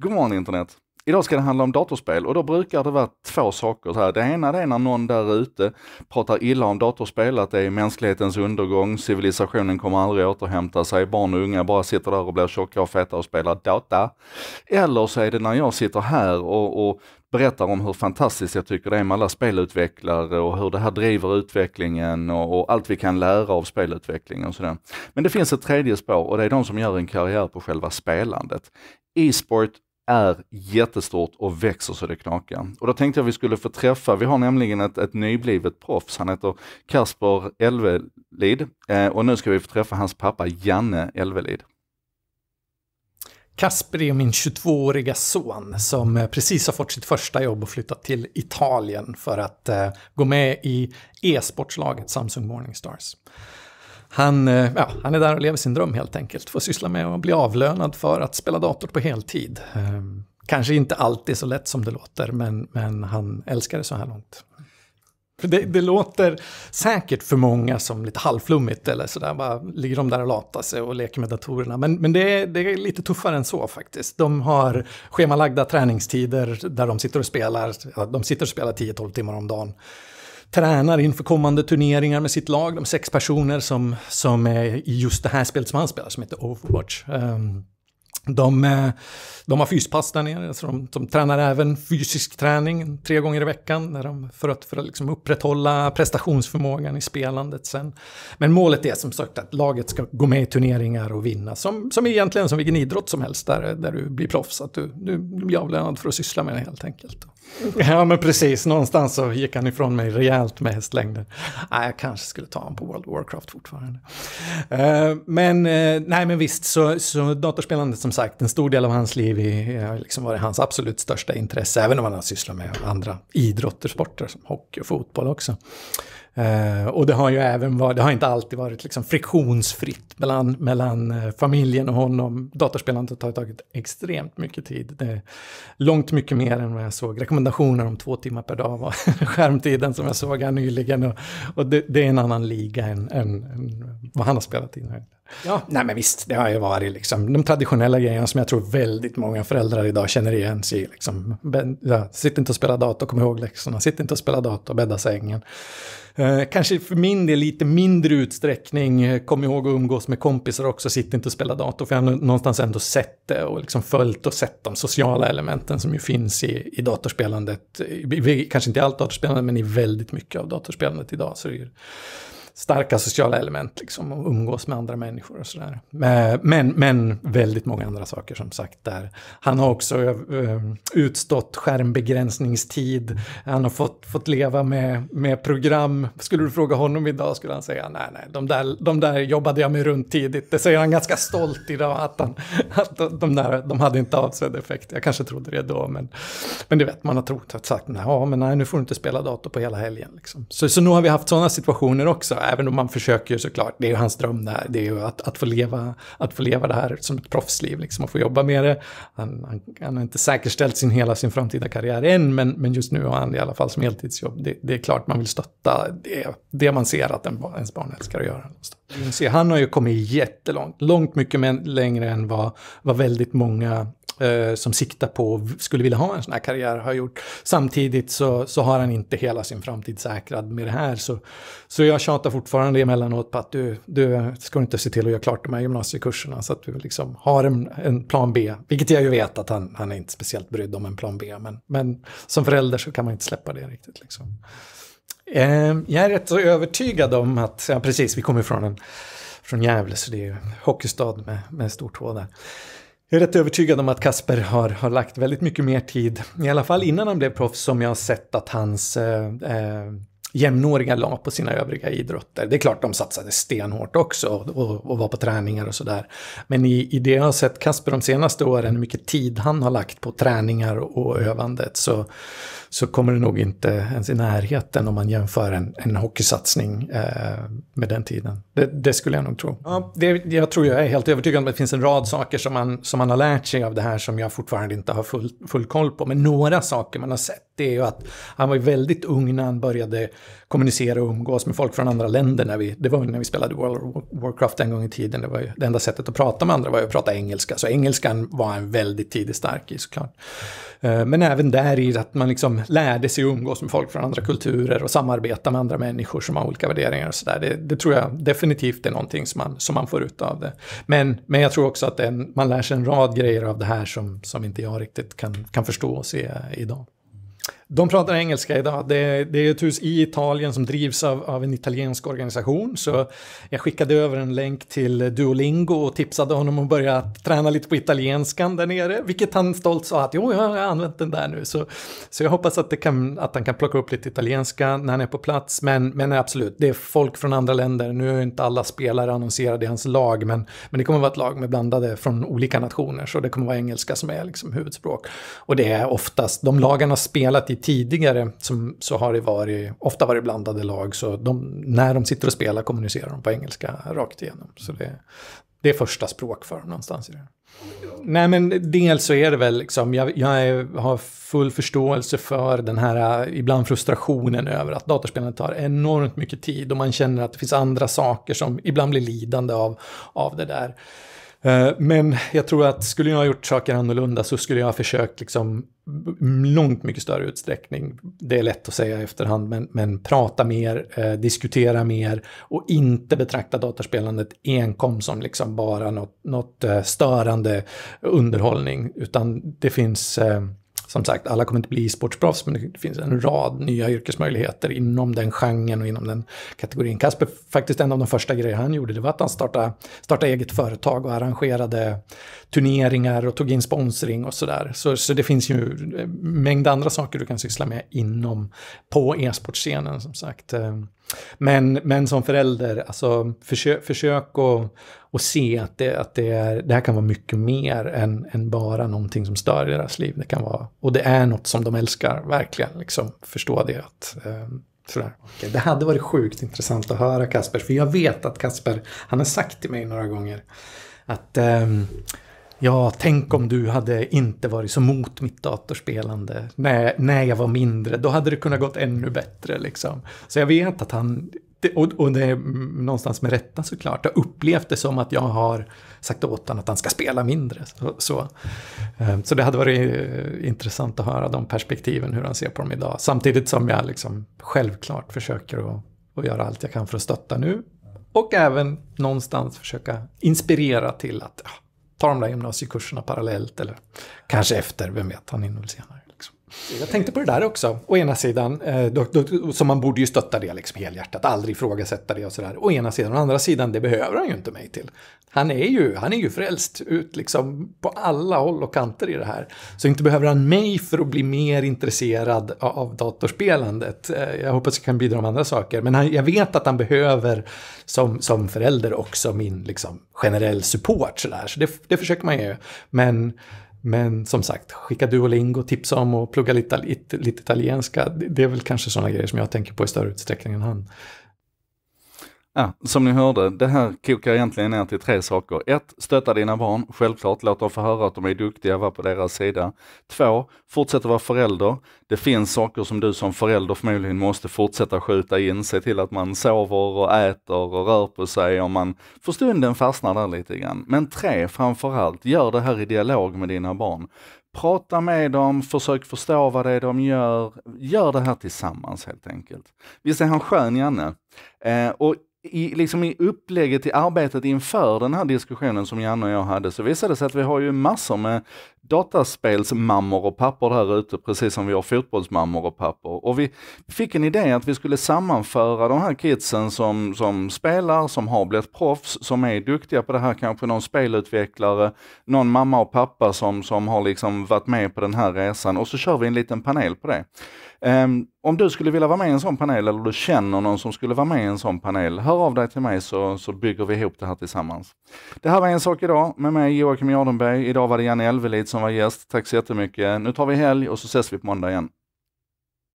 God morgon internet! Idag ska det handla om datorspel och då brukar det vara två saker. Så här. Det ena det är när någon där ute pratar illa om datorspel, att det är mänsklighetens undergång, civilisationen kommer aldrig återhämta sig, barn och unga bara sitter där och blir tjocka och feta och spelar data. Eller så är det när jag sitter här och, och berättar om hur fantastiskt jag tycker det är med alla spelutvecklare och hur det här driver utvecklingen och, och, allt vi kan lära av spelutvecklingen. och sådär. Men det finns ett tredje spår och det är de som gör en karriär på själva spelandet. E-sport är jättestort och växer så det knakar. Och då tänkte jag vi skulle få träffa, vi har nämligen ett, ett nyblivet proffs, han heter Kasper Elvelid eh, och nu ska vi få träffa hans pappa Janne Elvelid. Kasper är min 22-åriga son som eh, precis har fått sitt första jobb och flyttat till Italien för att eh, gå med i e-sportslaget Samsung Morningstars. Han, eh, ja, han är där och lever sin dröm helt enkelt. Får syssla med att bli avlönad för att spela dator på heltid. Ehm, kanske inte alltid så lätt som det låter, men, men han älskar det så här långt. det, det, låter säkert för många som lite halvflummigt eller sådär, bara ligger de där och latar sig och leker med datorerna. Men, men det, är, det är lite tuffare än så faktiskt. De har schemalagda träningstider där de sitter och spelar, de sitter och spelar 10-12 timmar om dagen tränar inför kommande turneringar med sitt lag. De sex personer som, som är i just det här spelet som han spelar, som heter Overwatch. Ehm, de, eh, de har fyspass där nere, så de, de, tränar även fysisk träning tre gånger i veckan när de, för att, för att liksom upprätthålla prestationsförmågan i spelandet sen. Men målet är som sagt att laget ska gå med i turneringar och vinna, som, som egentligen som vilken idrott som helst där, där du blir proffs. Att du, du blir avlönad för att syssla med det helt enkelt. Ja, men precis. Någonstans så gick han ifrån mig rejält med hästlängder. Nej, jag kanske skulle ta honom på World of Warcraft fortfarande. Eh, men, eh, nej, men visst, så, så datorspelandet som sagt, en stor del av hans liv eh, har liksom varit hans absolut största intresse, även om han har sysslat med andra idrotter, sporter som hockey och fotboll också. och det har ju även varit, det har inte alltid varit liksom friktionsfritt mellan, mellan familjen och honom. Datorspelandet har tagit extremt mycket tid. långt mycket mer än vad jag såg rekommendationer om två timmar per dag var skärmtiden som jag såg här nyligen. Och, och det, det, är en annan liga än, än, än vad han har spelat in. Här. Ja. Nej men visst, det har ju varit liksom de traditionella grejerna som jag tror väldigt många föräldrar idag känner igen sig i. Liksom, ja, sitt inte och spela dator, kom ihåg läxorna. Sitt inte och spela dator, bädda sängen. Eh, kanske för min del lite mindre utsträckning, eh, kom ihåg att umgås med kompisar också, sitt inte och spela dator. För jag har någonstans ändå sett det och liksom följt och sett de sociala elementen som ju finns i, i datorspelandet. I, kanske inte i allt datorspelande, men i väldigt mycket av datorspelandet idag. Så det är, starka sociala element liksom, och umgås med andra människor och sådär. Eh, men, men väldigt många andra saker som sagt där. Han har också eh, eh, utstått skärmbegränsningstid, han har fått, fått leva med, med program. Skulle du fråga honom idag skulle han säga nej, nej, de där, de där jobbade jag med runt tidigt. Det säger han ganska stolt idag att, han, att de där de hade inte avsedd effekt. Jag kanske trodde det då, men, men det vet man har trott att sagt nej, men nej, nu får du inte spela dator på hela helgen. Liksom. Så, så nu har vi haft sådana situationer också även om man försöker såklart, det är ju hans dröm där, det är ju att, att, få, leva, att få leva det här som ett proffsliv, liksom, att få jobba med det. Han, han, han, har inte säkerställt sin, hela sin framtida karriär än, men, men just nu har han det i alla fall som heltidsjobb. Det, det är klart man vill stötta det, det man ser att en, ens barn älskar att göra. han har ju kommit jättelångt, långt mycket längre än vad, vad väldigt många Eh, som siktar på, och skulle vilja ha en sån här karriär har gjort. Samtidigt så, så har han inte hela sin framtid säkrad med det här. Så, så jag tjatar fortfarande emellanåt på att du, du ska inte se till att göra klart de här gymnasiekurserna så att du liksom har en, en plan B. Vilket jag ju vet att han, han är inte speciellt brydd om en plan B. Men, men som förälder så kan man inte släppa det riktigt. Liksom. Eh, jag är rätt så övertygad om att, ja precis, vi kommer från en från Gävle, så det är ju hockeystad med, med stort H där. Jag är rätt övertygad om att Kasper har, har lagt väldigt mycket mer tid, i alla fall innan han blev proffs, som jag har sett att hans eh, eh jämnåriga la på sina övriga idrotter. Det är klart de satsade stenhårt också och, och var på träningar och sådär. Men i, i det jag har sett Kasper de senaste åren, hur mycket tid han har lagt på träningar och övandet, så, så kommer det nog inte ens i närheten om man jämför en, en hockeysatsning eh, med den tiden. Det, det, skulle jag nog tro. Ja, det, jag tror jag är helt övertygad om att det finns en rad saker som man, som man har lärt sig av det här som jag fortfarande inte har full, full koll på. Men några saker man har sett det är ju att han var väldigt ung när han började kommunicera och umgås med folk från andra länder. När vi, det var när vi spelade World of Warcraft en gång i tiden. Det, var ju, det enda sättet att prata med andra var ju att prata engelska. Så engelskan var en väldigt tidig stark i såklart. Eh, men även där i att man liksom lärde sig att umgås med folk från andra kulturer och samarbeta med andra människor som har olika värderingar och sådär. Det, det, tror jag definitivt är någonting som man, som man får ut av det. Men, men jag tror också att en, man lär sig en rad grejer av det här som, som inte jag riktigt kan, kan förstå och se idag. De pratar engelska idag. Det, det är ett hus i Italien som drivs av, av, en italiensk organisation. Så jag skickade över en länk till Duolingo och tipsade honom att börja träna lite på italienskan där nere. Vilket han stolt sa att jo, jag har använt den där nu. Så, så jag hoppas att, det kan, att han kan plocka upp lite italienska när han är på plats. Men, men absolut, det är folk från andra länder. Nu är inte alla spelare annonserade i hans lag. Men, men det kommer vara ett lag med blandade från olika nationer. Så det kommer vara engelska som är liksom huvudspråk. Och det är oftast, de lagarna spelat i tidigare som, så har det varit, ofta varit blandade lag, så de, när de sitter och spelar kommunicerar de på engelska rakt igenom. Så det, det är första språk för dem någonstans i det. Nej men dels så är det väl liksom, jag, jag, har full förståelse för den här ibland frustrationen över att datorspelandet tar enormt mycket tid och man känner att det finns andra saker som ibland blir lidande av, av det där. Eh, men jag tror att skulle jag ha gjort saker annorlunda så skulle jag ha försökt liksom långt mycket större utsträckning. Det är lätt att säga i efterhand, men, men prata mer, eh, diskutera mer och inte betrakta dataspelandet enkom som liksom bara något, något eh, störande underhållning, utan det finns eh, som sagt, alla kommer inte bli e-sportsproffs, men det finns en rad nya yrkesmöjligheter inom den genren och inom den kategorin. Kasper, faktiskt en av de första grejerna han gjorde, det var att han startade, startade eget företag och arrangerade turneringar och tog in sponsring och sådär. Så, så det finns ju en mängd andra saker du kan syssla med inom, på e-sportscenen som sagt. Men, men som förälder, alltså, försök, försök att, att se att, det, att det, är, det här kan vara mycket mer än, än bara någonting som stör deras liv. Det kan vara, och det är något som de älskar, verkligen. Liksom, förstå det. Att, ehm, sådär. Okej, det hade varit sjukt intressant att höra Kasper, för jag vet att Kasper, han har sagt till mig några gånger att eh, Ja, tänk om du hade inte varit så mot mitt datorspelande när, när jag var mindre. Då hade det kunnat gått ännu bättre. Liksom. Så jag vet att han, och, och det är någonstans med rätta såklart, har upplevt det som att jag har sagt åt honom att han ska spela mindre. Så, så, ehm, så det hade varit eh, intressant att höra de perspektiven, hur han ser på dem idag. Samtidigt som jag liksom självklart försöker att, att göra allt jag kan för att stötta nu. Och även någonstans försöka inspirera till att ta de där gymnasiekurserna parallellt eller kanske efter, vem vet, han hinner väl senare. Jag tänkte på det där också. Å ena sidan, eh, då, så man borde ju stötta det liksom helhjärtat, aldrig ifrågasätta det och sådär. Å ena sidan, å andra sidan, det behöver han ju inte mig till. Han är ju, han är ju frälst ut liksom på alla håll och kanter i det här. Så inte behöver han mig för att bli mer intresserad av datorspelandet. Eh, jag hoppas jag kan bidra med andra saker, men han, jag vet att han behöver som, som förälder också min liksom, generell support sådär, så det, det försöker man ju. Men men som sagt, skicka Duolingo, tipsa om att plugga lite, lite, lite italienska. Det är väl kanske sådana grejer som jag tänker på i större utsträckning än han. Ja, som ni hörde, det här kokar egentligen ner till tre saker. Ett, Stötta dina barn, självklart. Låt dem få höra att de är duktiga, var på deras sida. Två, Fortsätt att vara förälder. Det finns saker som du som förälder förmodligen måste fortsätta skjuta in. Se till att man sover och äter och rör på sig om man för stunden fastnar där lite grann. Men tre, framförallt, gör det här i dialog med dina barn. Prata med dem, försök förstå vad det är de gör. Gör det här tillsammans helt enkelt. Visst är han skön, Janne? Eh, och i, liksom i upplägget i arbetet inför den här diskussionen som Janne och jag hade så visade det sig att vi har ju massor med dataspelsmammor och pappor här ute, precis som vi har fotbollsmammor och pappor. Och vi fick en idé att vi skulle sammanföra de här kidsen som, som spelar, som har blivit proffs, som är duktiga på det här, kanske någon spelutvecklare, någon mamma och pappa som, som har liksom varit med på den här resan och så kör vi en liten panel på det. Um, om du skulle vilja vara med i en sån panel eller du känner någon som skulle vara med i en sån panel, hör av dig till mig så, så bygger vi ihop det här tillsammans. Det här var En sak idag med mig Joakim Jardenberg. Idag var det Janne Elvelid som var gäst. Tack så jättemycket. Nu tar vi helg och så ses vi på måndag igen.